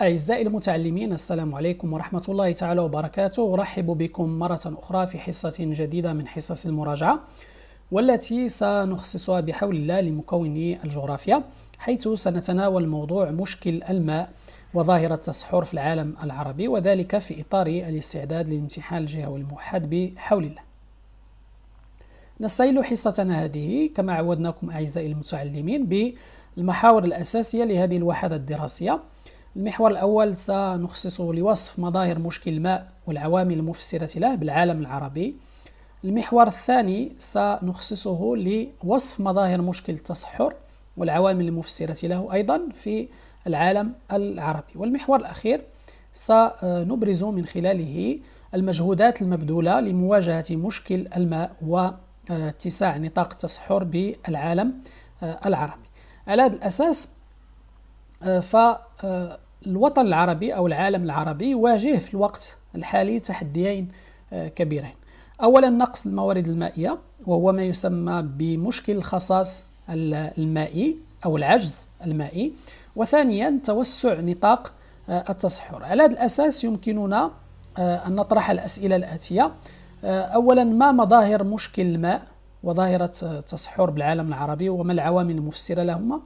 أعزائي المتعلمين السلام عليكم ورحمة الله تعالى وبركاته أرحب بكم مرة أخرى في حصة جديدة من حصص المراجعة والتي سنخصصها بحول الله لمكوني الجغرافيا حيث سنتناول موضوع مشكل الماء وظاهرة التسحر في العالم العربي وذلك في إطار الاستعداد للامتحان الجهوي الموحد بحول الله نستهل حصتنا هذه كما عودناكم أعزائي المتعلمين بالمحاور الأساسية لهذه الوحدة الدراسية المحور الأول سنخصصه لوصف مظاهر مشكل الماء والعوامل المفسرة له بالعالم العربي المحور الثاني سنخصصه لوصف مظاهر مشكل التصحر والعوامل المفسرة له أيضا في العالم العربي والمحور الأخير سنبرز من خلاله المجهودات المبذولة لمواجهة مشكل الماء واتساع نطاق التصحر بالعالم آه، العربي على هذا الأساس آه، فالوطن آه، العربي أو العالم العربي يواجه في الوقت الحالي تحديين آه، كبيرين أولا نقص الموارد المائية وهو ما يسمى بمشكل الخصاص المائي أو العجز المائي وثانيا توسع نطاق التصحر على هذا الأساس يمكننا أن نطرح الأسئلة الآتية أولا ما مظاهر مشكل الماء وظاهرة التصحر بالعالم العربي وما العوامل المفسرة لهما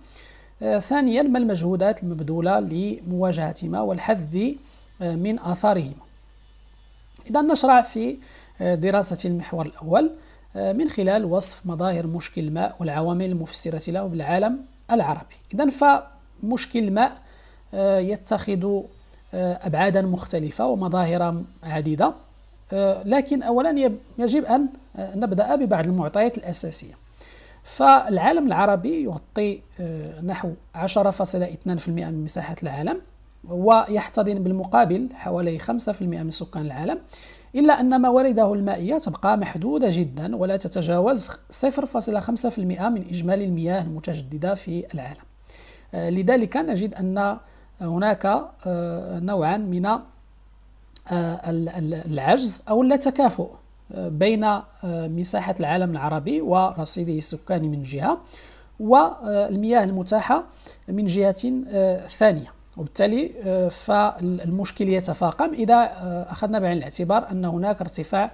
آه، ثانيا ما المجهودات المبذولة لمواجهتهما والحذ آه، من آثارهما إذا نشرع في آه، دراسة المحور الأول من خلال وصف مظاهر مشكل الماء والعوامل المفسرة له بالعالم العربي إذا فمشكل الماء يتخذ أبعادا مختلفة ومظاهر عديدة لكن أولا يجب أن نبدأ ببعض المعطيات الأساسية فالعالم العربي يغطي آه، نحو 10.2% من مساحة العالم ويحتضن بالمقابل حوالي 5% من سكان العالم إلا أن موارده المائية تبقى محدودة جدا ولا تتجاوز 0.5% من إجمالي المياه المتجددة في العالم آه، لذلك نجد أن هناك آه، نوعا من العجز أو التكافؤ بين آه، مساحة العالم العربي ورصيده السكاني من جهة والمياه آه، المتاحة من جهة آه، ثانية وبالتالي فالمشكل يتفاقم إذا أخذنا بعين الاعتبار أن هناك ارتفاع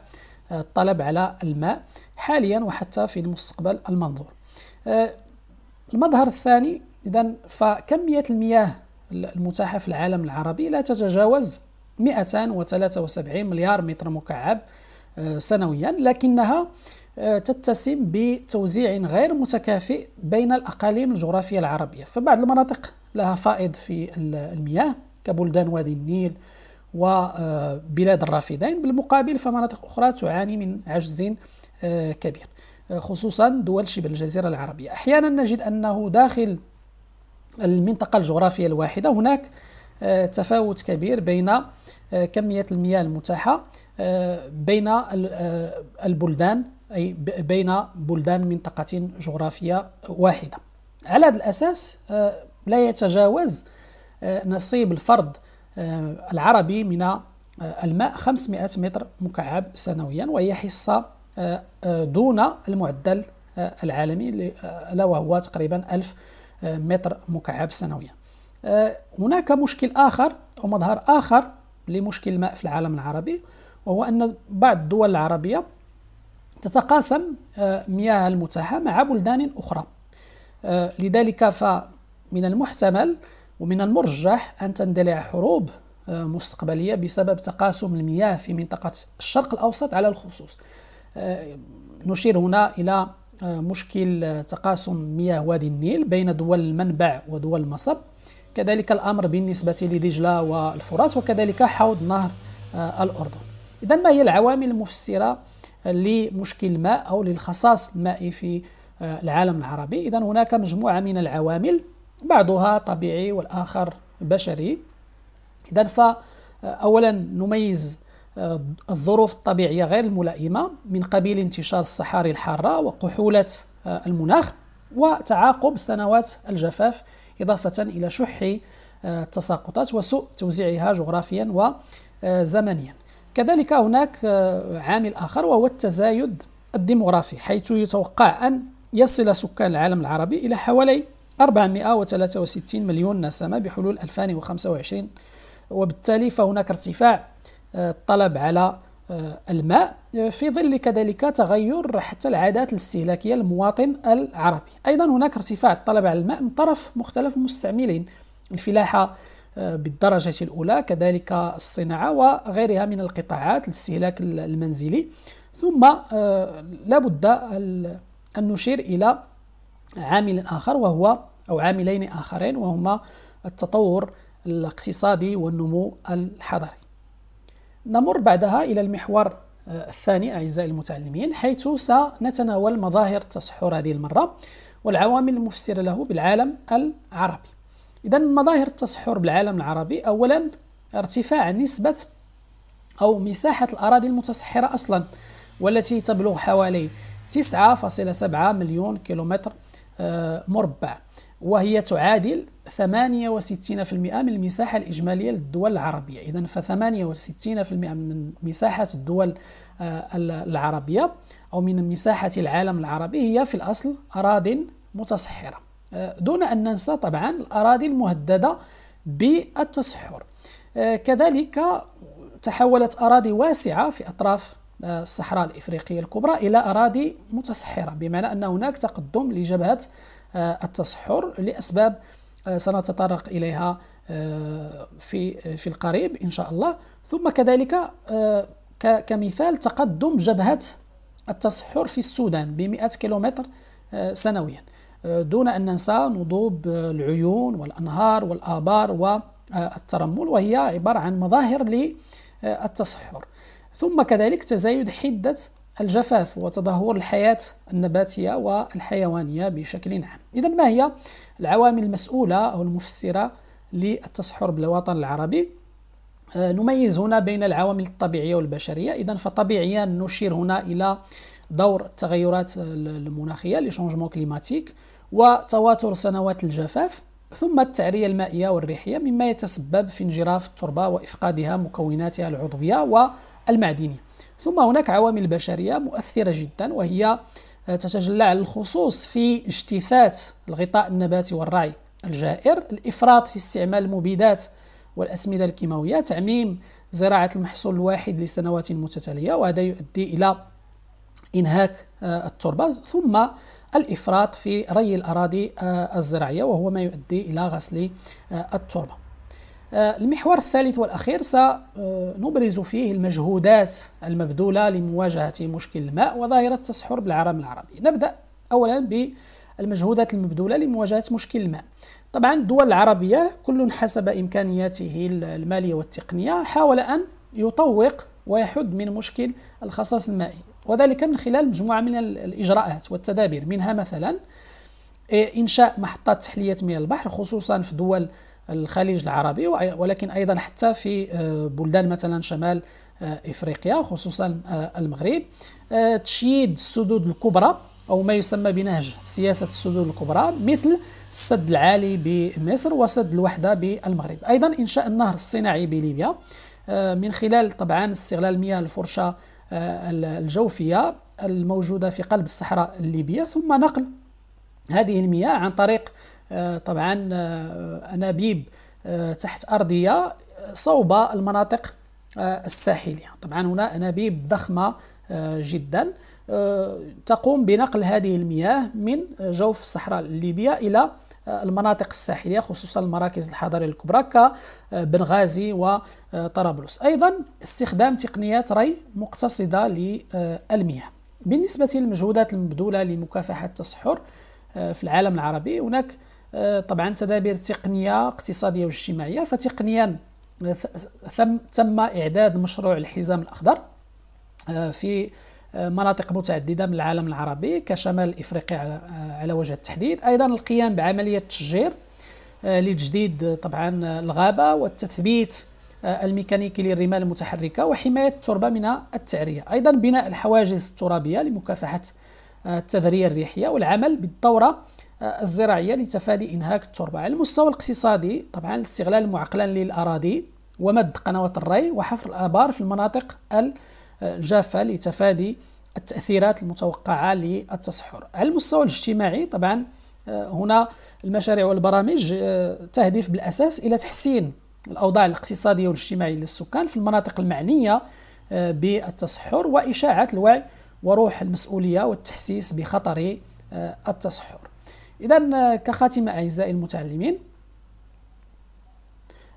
الطلب على الماء حاليا وحتى في المستقبل المنظور المظهر الثاني إذا فكمية المياه المتاحة في العالم العربي لا تتجاوز 273 مليار متر مكعب آه، سنويا لكنها آه، تتسم بتوزيع غير متكافئ بين الأقاليم الجغرافية العربية فبعض المناطق لها فائض في المياه كبلدان وادي النيل وبلاد آه، الرافدين بالمقابل فمناطق أخرى تعاني من عجز كبير خصوصا دول شبه الجزيرة العربية أحيانا نجد أنه داخل المنطقة الجغرافية الواحدة هناك آه، تفاوت كبير بين آه، كمية المياه المتاحة آه، بين البلدان أي بين بلدان منطقة جغرافية واحدة على هذا الأساس لا يتجاوز نصيب الفرد العربي من الماء 500 متر مكعب سنويا وهي حصة دون المعدل العالمي ألا وهو تقريبا 1000 متر مكعب سنويا آه، هناك مشكل آخر أو مظهر آخر لمشكل الماء في العالم العربي وهو أن بعض الدول العربية تتقاسم آه، مياه المتاحة مع بلدان أخرى آه، لذلك فمن المحتمل ومن المرجح أن تندلع حروب مستقبلية بسبب تقاسم المياه في منطقة الشرق الأوسط على الخصوص نشير هنا إلى مشكل تقاسم مياه وادي النيل بين دول المنبع ودول المصب كذلك الأمر بالنسبة لدجلة والفرات وكذلك حوض نهر آه، الأردن إذا ما هي العوامل المفسرة لمشكل الماء أو للخصاص المائي في آه، العالم العربي إذا هناك مجموعة من العوامل بعضها طبيعي والآخر بشري إذا فأولا آه، نميز الظروف الطبيعية غير الملائمة من قبيل انتشار الصحاري الحارة وقحولة المناخ وتعاقب سنوات الجفاف إضافة إلى شح آه، التساقطات وسوء توزيعها جغرافيا وزمنيا كذلك هناك آه، عامل آخر وهو التزايد الديمغرافي حيث يتوقع أن يصل سكان العالم العربي إلى حوالي 463 مليون نسمة بحلول 2025 وبالتالي فهناك ارتفاع آه، الطلب على آه، الماء آه، في ظل كذلك تغير حتى العادات الاستهلاكية للمواطن العربي أيضا هناك ارتفاع الطلب على الماء من طرف مختلف المستعملين الفلاحة آه، بالدرجة الأولى كذلك الصناعة وغيرها من القطاعات الاستهلاك المنزلي ثم لابد أن نشير إلى عامل آخر وهو أو عاملين آخرين وهما التطور الاقتصادي والنمو الحضري نمر بعدها إلى المحور آه، الثاني أعزائي المتعلمين حيث سنتناول مظاهر التصحر هذه المرة والعوامل المفسرة له بالعالم العربي إذا مظاهر التصحر بالعالم العربي أولا ارتفاع نسبة أو مساحة الأراضي المتصحرة أصلا والتي تبلغ حوالي 9.7 مليون كيلومتر آه، مربع وهي تعادل 68% من المساحة الإجمالية للدول العربية إذا ف 68% من مساحة الدول آه، العربية أو من مساحة العالم العربي هي في الأصل أراضٍ متصحرة آه، دون أن ننسى طبعا الأراضي المهددة بالتصحر آه، كذلك تحولت أراضي واسعة في أطراف الصحراء الإفريقية الكبرى إلى أراضي متصحرة بمعنى أن هناك تقدم لجبهة آه، التصحر لأسباب آه، سنتطرق إليها آه، في في القريب إن شاء الله ثم كذلك كمثال تقدم جبهة التصحر في السودان ب 100 كيلومتر سنويا دون أن ننسى نضوب العيون والأنهار والآبار والترمل وهي عبارة عن مظاهر للتصحر ثم كذلك تزايد حدة الجفاف وتدهور الحياة النباتية والحيوانية بشكل عام إذا ما هي العوامل المسؤولة أو المفسرة للتصحر بالوطن العربي آه، نميز هنا بين العوامل الطبيعية والبشرية إذا فطبيعيا نشير هنا إلى دور التغيرات المناخية لشانجمون كليماتيك وتواتر سنوات الجفاف ثم التعرية المائية والريحية مما يتسبب في انجراف التربة وإفقادها مكوناتها العضوية و المعدنية ثم هناك عوامل بشرية مؤثرة جدا وهي آه، تتجلى على الخصوص في اجتثاث الغطاء النباتي والرعي الجائر الإفراط في استعمال المبيدات والأسمدة الكيماوية تعميم زراعة المحصول الواحد لسنوات متتالية وهذا يؤدي إلى إنهاك آه، التربة ثم الإفراط في ري الأراضي آه، الزراعية وهو ما يؤدي إلى غسل التربة آه، المحور الثالث والأخير سنبرز آه، فيه المجهودات المبذولة لمواجهة مشكل الماء وظاهرة التسحر بالعالم العربي نبدأ أولا بالمجهودات المبذولة لمواجهة مشكل الماء طبعا الدول العربية كل حسب إمكانياته المالية والتقنية حاول أن يطوق ويحد من مشكل الخصاص المائي وذلك من خلال مجموعة من الإجراءات والتدابير منها مثلا آه، إنشاء محطات تحلية مياه البحر خصوصا في دول الخليج العربي ولكن ايضا حتى في آه، بلدان مثلا شمال آه، افريقيا خصوصا آه، المغرب تشييد السدود الكبرى او ما يسمى بنهج سياسه السدود الكبرى مثل السد العالي بمصر وسد الوحده بالمغرب ايضا انشاء النهر الصناعي بليبيا من خلال طبعا استغلال مياه الفرشه الجوفيه الموجوده في قلب الصحراء الليبيه ثم نقل هذه المياه عن طريق آه، طبعا آه، انابيب آه، تحت ارضيه صوب المناطق الساحليه طبعا هنا انابيب ضخمه جدا تقوم بنقل هذه المياه من جوف الصحراء الليبية إلى المناطق الساحلية خصوصا المراكز الحضرية الكبرى كبنغازي وطرابلس أيضا استخدام تقنيات ري مقتصدة للمياه بالنسبة للمجهودات المبذولة لمكافحة التصحر في العالم العربي هناك آه، طبعا تدابير تقنيه اقتصاديه واجتماعيه فتقنيا آه، تم اعداد مشروع الحزام الاخضر آه، في مناطق متعدده من العالم العربي كشمال افريقيا على وجه التحديد ايضا القيام بعمليه تشجير لتجديد طبعا الغابه والتثبيت الميكانيكي للرمال المتحركه وحمايه التربه من التعريه ايضا بناء الحواجز الترابيه لمكافحه التذريه الريحيه والعمل بالدوره الزراعية لتفادي إنهاك التربة على المستوى الاقتصادي طبعا الاستغلال معقلا للأراضي ومد قنوات الري وحفر الآبار في المناطق الجافة لتفادي التأثيرات المتوقعة للتصحر على المستوى الاجتماعي طبعا آه، هنا المشاريع والبرامج آه، تهدف بالأساس إلى تحسين الأوضاع الاقتصادية والاجتماعية للسكان في المناطق المعنية آه، بالتصحر وإشاعة الوعي وروح المسؤولية والتحسيس بخطر التصحر إذا آه، كخاتمة أعزائي المتعلمين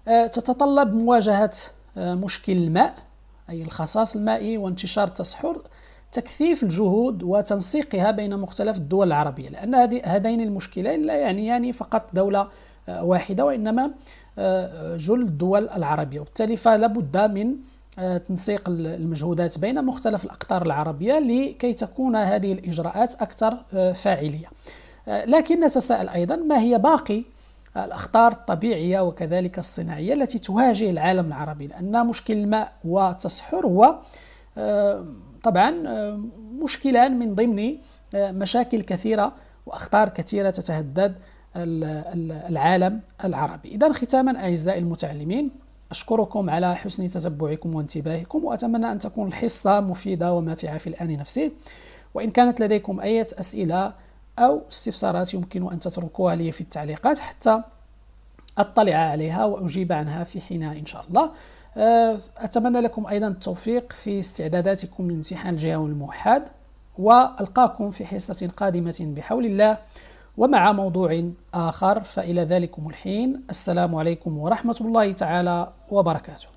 آه، تتطلب مواجهة آه، مشكل الماء أي الخصاص المائي وانتشار التصحر تكثيف الجهود وتنسيقها بين مختلف الدول العربية لأن هذين المشكلين لا يعنيان يعني فقط دولة واحدة وإنما جل الدول العربية وبالتالي فلا بد من تنسيق المجهودات بين مختلف الأقطار العربية لكي تكون هذه الإجراءات أكثر فاعلية لكن نتساءل أيضا ما هي باقي الأخطار الطبيعية وكذلك الصناعية التي تواجه العالم العربي لأن مشكل الماء والتصحر هو آه، طبعا آه، مشكلان من ضمن آه، مشاكل كثيرة وأخطار كثيرة تتهدد العالم العربي إذا ختاما أعزائي المتعلمين أشكركم على حسن تتبعكم وانتباهكم وأتمنى أن تكون الحصة مفيدة وماتعة في الآن نفسه وإن كانت لديكم أي أسئلة أو استفسارات يمكن أن تتركوها لي في التعليقات حتى أطلع عليها وأجيب عنها في حينها إن شاء الله آه، أتمنى لكم أيضا التوفيق في استعداداتكم لامتحان الجهوي الموحد وألقاكم في حصة قادمة بحول الله ومع موضوع آخر فإلى ذلكم الحين السلام عليكم ورحمة الله تعالى وبركاته